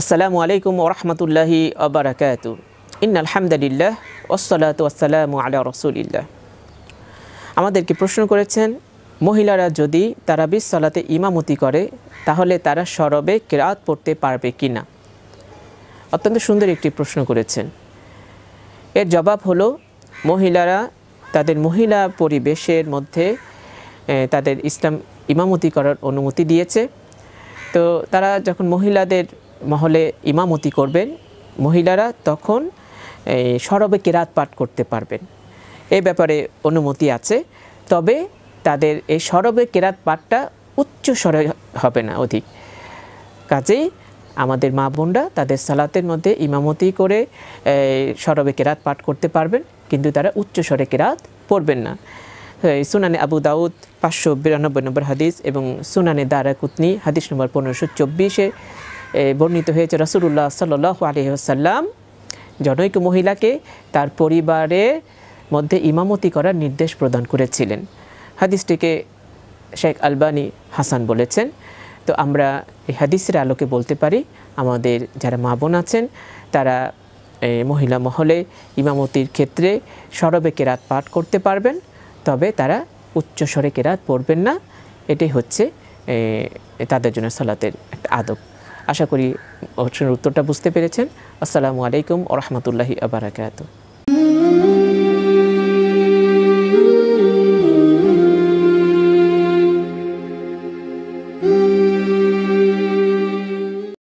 আসসালামু আলাইকুম ওরহমতুল্লাহি আবরাকাত ইন আলহামদুলিল্লাহ ওসলাত ওসালাম আলা রসুলিল্লাহ আমাদেরকে প্রশ্ন করেছেন মহিলারা যদি তারা সালাতে ইমামতি করে তাহলে তারা সরবে কেরাত পড়তে পারবে কি না অত্যন্ত সুন্দর একটি প্রশ্ন করেছেন এর জবাব হলো মহিলারা তাদের মহিলা পরিবেশের মধ্যে তাদের ইসলাম ইমামতি করার অনুমতি দিয়েছে তো তারা যখন মহিলাদের মহলে ইমামতি করবেন মহিলারা তখন সরবে কেরাত পাঠ করতে পারবেন এ ব্যাপারে অনুমতি আছে তবে তাদের এই সরবে কেরাত পাঠটা উচ্চ স্বরে হবে না অধিক কাজেই আমাদের মা বোনরা তাদের সালাতের মধ্যে ইমামতি করে সরবে কেরাত পাঠ করতে পারবেন কিন্তু তারা উচ্চ স্বরে কেরাত পড়বেন না সুনানে আবু দাউদ পাঁচশো বিরানব্বই নম্বর হাদিস এবং সুনানে দারা কুতনি হাদিস নম্বর পনেরোশো চব্বিশে বর্ণিত হয়েছে রসুল্লাহ সাল্লাহ আলহিহাসাল্লাম জনৈক মহিলাকে তার পরিবারের মধ্যে ইমামতি করার নির্দেশ প্রদান করেছিলেন হাদিসটিকে শেখ আলবানি হাসান বলেছেন তো আমরা এই হাদিসের আলোকে বলতে পারি আমাদের যারা মা বোন আছেন তারা মহিলা মহলে ইমামতির ক্ষেত্রে সরবে কেরাত পাঠ করতে পারবেন তবে তারা উচ্চ স্বরে কেরাত পড়বেন না এটাই হচ্ছে তাদের জন্য সালাতের একটা আদব আশা করি প্রশ্নের উত্তরটা বুঝতে পেরেছেন আসসালামু আলাইকুম আ রহমতুল্লাহি আবরাকাত